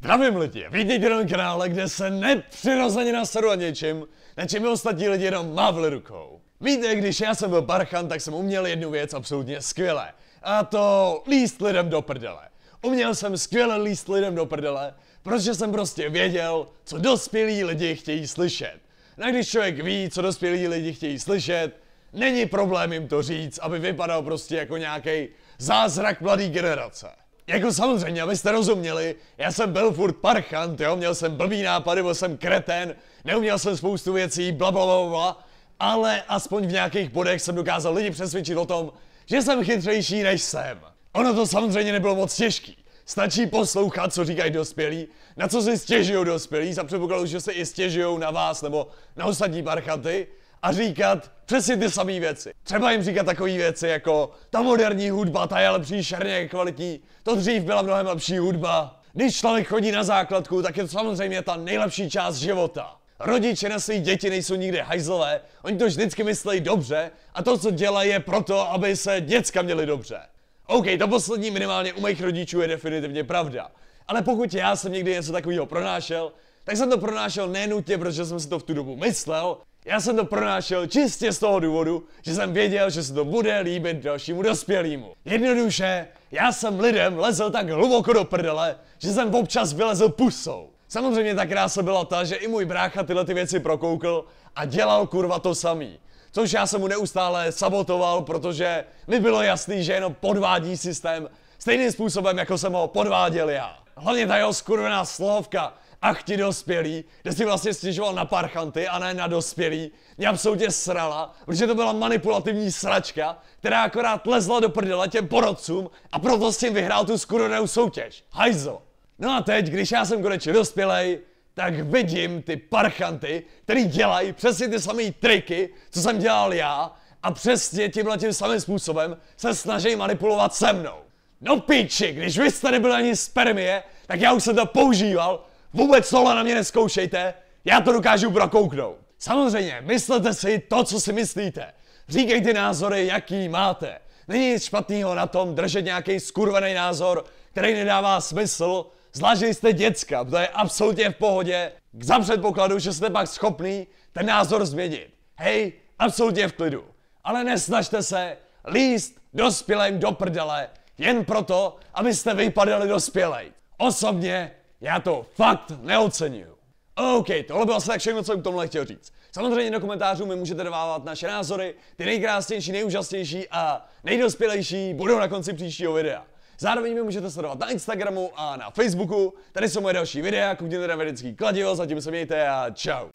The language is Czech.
Zdravím lidi, vítejte na kanále, kde se nepřirozeně nasadu na něčím, na čem ostatní lidi jenom mávli rukou. Víte, když já jsem byl barchan, tak jsem uměl jednu věc absolutně skvěle. A to líst lidem do prdele. Uměl jsem skvěle líst lidem do prdele, protože jsem prostě věděl, co dospělí lidi chtějí slyšet. No a když člověk ví, co dospělí lidi chtějí slyšet, není problém jim to říct, aby vypadal prostě jako nějaký zázrak mladý generace. Jako samozřejmě, abyste rozuměli, já jsem byl furt parchant, jo, měl jsem blbý nápady, byl jsem kreten, neuměl jsem spoustu věcí, bla, bla, bla, bla ale aspoň v nějakých bodech jsem dokázal lidi přesvědčit o tom, že jsem chytřejší než jsem. Ono to samozřejmě nebylo moc těžký. Stačí poslouchat, co říkají dospělí, na co si stěžují dospělí, za předpokladu, že se i stěžují na vás nebo na ostatní parchanty, a říkat přesně ty samé věci. Třeba jim říkat takové věci jako ta moderní hudba, ta je lepší, šerně kvalitní, to dřív byla mnohem lepší hudba. Když člověk chodí na základku, tak je to samozřejmě ta nejlepší část života. Rodiče na svých děti nejsou nikdy hajzlové, oni to vždycky myslejí dobře a to, co dělají, je proto, aby se děcka měli dobře. OK, to poslední minimálně u mých rodičů je definitivně pravda. Ale pokud já jsem někdy něco takového pronášel, tak jsem to pronášel nenutně, protože jsem si to v tu dobu myslel, já jsem to pronášel čistě z toho důvodu, že jsem věděl, že se to bude líbit dalšímu dospělému. Jednoduše, já jsem lidem lezel tak hluboko do prdele, že jsem občas vylezl pusou. Samozřejmě ta krása byla ta, že i můj brácha tyhle ty věci prokoukl a dělal kurva to samý. Což já jsem mu neustále sabotoval, protože mi bylo jasný, že jenom podvádí systém stejným způsobem, jako jsem ho podváděl já. Hlavně ta jeho skurvená slovka, ach ti dospělí, kde si vlastně stěžoval na parchanty a ne na dospělí, mě absolutně srala, protože to byla manipulativní sračka, která akorát lezla do prdele těm porodcům a proto s tím vyhrál tu skuronou soutěž. Hajzo! No a teď, když já jsem konečně dospělej, tak vidím ty parchanty, který dělají přesně ty samé triky, co jsem dělal já a přesně tímhle tím samým způsobem se snaží manipulovat se mnou. No píči, když vy jste nebyli ani spermie, tak já už jsem to používal Vůbec tohle na mě neskoušejte, já to dokážu prokouknout. Samozřejmě, myslete si to, co si myslíte. Říkejte názory, jaký máte. Není nic špatného na tom držet nějaký skurvený názor, který nedává smysl, zvlášť jste děcka, to je absolutně v pohodě, za předpokladu, že jste pak schopný ten názor změnit. Hej, absolutně v klidu. Ale nesnažte se líst dospělým do prdele, jen proto, abyste vypadali dospělej. Osobně já to fakt neocenuju. OK, tohle bylo asi tak všechno, co jsem k tomhle chtěl říct. Samozřejmě do komentářů mi můžete dávat naše názory, ty nejkrásnější, nejúžasnější a nejdospělejší budou na konci příštího videa. Zároveň mi můžete sledovat na Instagramu a na Facebooku. Tady jsou moje další videa, koukněte na vědecký kladivo, zatím se mějte a čau.